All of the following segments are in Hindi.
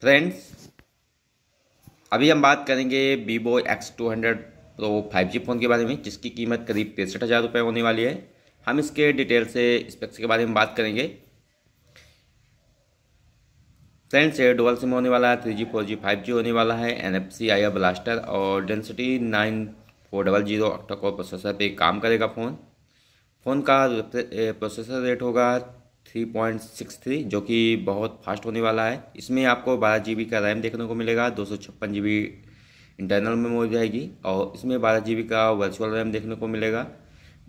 फ्रेंड्स अभी हम बात करेंगे Vivo X two hundred Pro five G phone के बारे में जिसकी कीमत करीब तिरसठ हज़ार रुपये होने वाली है हम इसके डिटेल से स्पेक्स के बारे में बात करेंगे फ्रेंड्स ये डुअल सिम होने वाला है three G four G five G होने वाला है N F C I blaster और Dimensity nine four double zero octa processor पे काम करेगा फ़ोन फ़ोन का प्रोसेसर रेट होगा 3.63 जो कि बहुत फास्ट होने वाला है इसमें आपको बारह जी का रैम देखने को मिलेगा दो सौ इंटरनल मेमोरी रहेगी और इसमें बारह जी का वर्चुअल रैम देखने को मिलेगा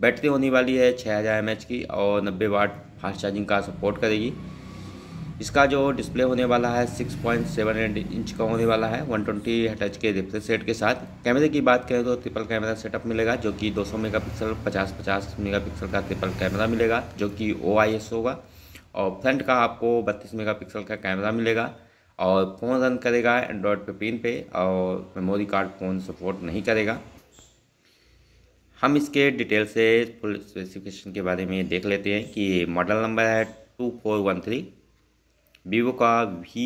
बैटरी होने वाली है छः हज़ार एम की और नब्बे वाट फास्ट चार्जिंग का सपोर्ट करेगी इसका जो डिस्प्ले होने वाला है 6.78 इंच का होने वाला है 120 ट्वेंटी हटच के रिफ्रेश सेट के साथ कैमरे की बात करें तो ट्रिपल कैमरा सेटअप मिलेगा जो कि 200 मेगापिक्सल 50 50 मेगापिक्सल का ट्रिपल कैमरा मिलेगा जो कि ओ होगा और फ्रंट का आपको बत्तीस मेगापिक्सल का कैमरा मिलेगा और फ़ोन रन करेगा एंड्रॉयड फिफ्टीन पे और मेमोरी कार्ड फ़ोन सपोर्ट नहीं करेगा हम इसके डिटेल से फुल स्पेसिफिकेशन के बारे में देख लेते हैं कि मॉडल नंबर है two four one three Vivo का V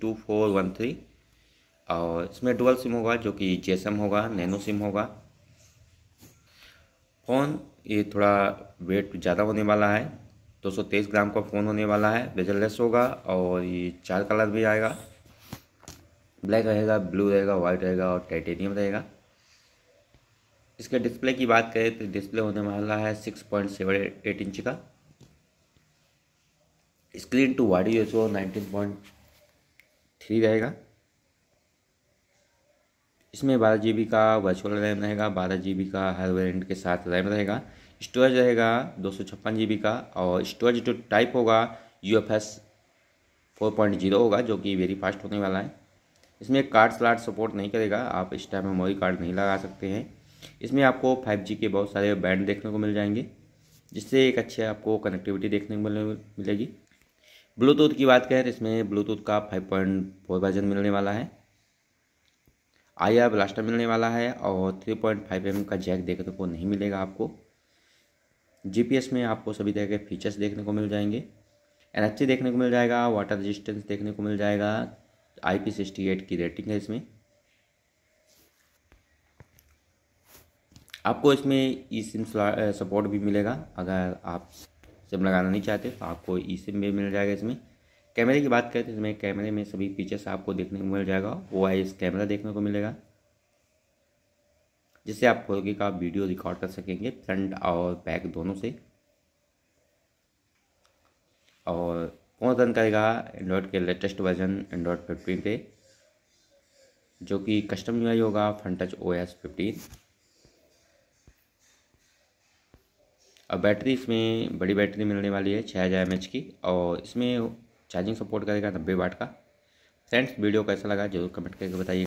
two four one three और इसमें डुअल सिम होगा जो कि जेसम होगा नैनो सिम होगा फ़ोन ये थोड़ा वेट ज़्यादा होने वाला है 223 ग्राम का फ़ोन होने वाला है बेजरलेस होगा और ये चार कलर भी आएगा ब्लैक रहेगा ब्लू रहेगा वाइट रहेगा और टाइटेनियम रहेगा इसके डिस्प्ले की बात करें तो डिस्प्ले होने वाला है six point seven eight inch का स्क्रीन टू वाडी जो सो नाइनटीन पॉइंट थ्री रहेगा इसमें बारह जी का वर्चुअल रैम रहेगा बारह जी का हर वेरियंट के साथ रैम रहेगा स्टोरेज रहेगा दो सौ छप्पन जी का और स्टोरेज जो टाइप होगा U F S four point zero होगा जो कि वेरी फास्ट होने वाला है इसमें कार्ड स्लाट सपोर्ट नहीं करेगा आप इस टाइम मेमोरी कार्ड नहीं लगा सकते हैं इसमें आपको फाइव जी के बहुत सारे बैंड देखने को मिल जाएंगे जिससे एक अच्छे आपको कनेक्टिविटी देखने को मिलेगी ब्लूटूथ की बात करें तो इसमें ब्लूटूथ का फाइव पॉइंट फोर वर्जन मिलने वाला है आई ब्लास्टर मिलने वाला है और थ्री पॉइंट फाइव एम का जैक देखने को तो नहीं मिलेगा आपको जीपीएस में आपको सभी तरह के फीचर्स देखने को मिल जाएंगे एन देखने को मिल जाएगा वाटर रजिस्टेंस देखने को मिल जाएगा आई पी सिक्सटी एट की रेटिंग है इसमें आपको इसमें ई सिम सपोर्ट भी मिलेगा अगर आप जब लगाना नहीं चाहते तो आपको ई सिम भी मिल जाएगा इसमें कैमरे की बात करें तो इसमें कैमरे में सभी फीचर्स आपको देखने को मिल जाएगा ओ आई एस कैमरा देखने को मिलेगा जिससे आप फोर के का वीडियो रिकॉर्ड कर सकेंगे फ्रंट और बैक दोनों से और कौन रन करेगा एंड्रॉयड के लेटेस्ट वर्जन एंड्रॉयड फिफ्टीन पे जो कि कस्टम यू होगा front touch O S fifteen और बैटरी इसमें बड़ी बैटरी मिलने वाली है छः हज़ार एम की और इसमें चार्जिंग सपोर्ट करेगा नब्बे वाट का फ्रेंड्स वीडियो कैसा लगा जरूर कमेंट करके बताइए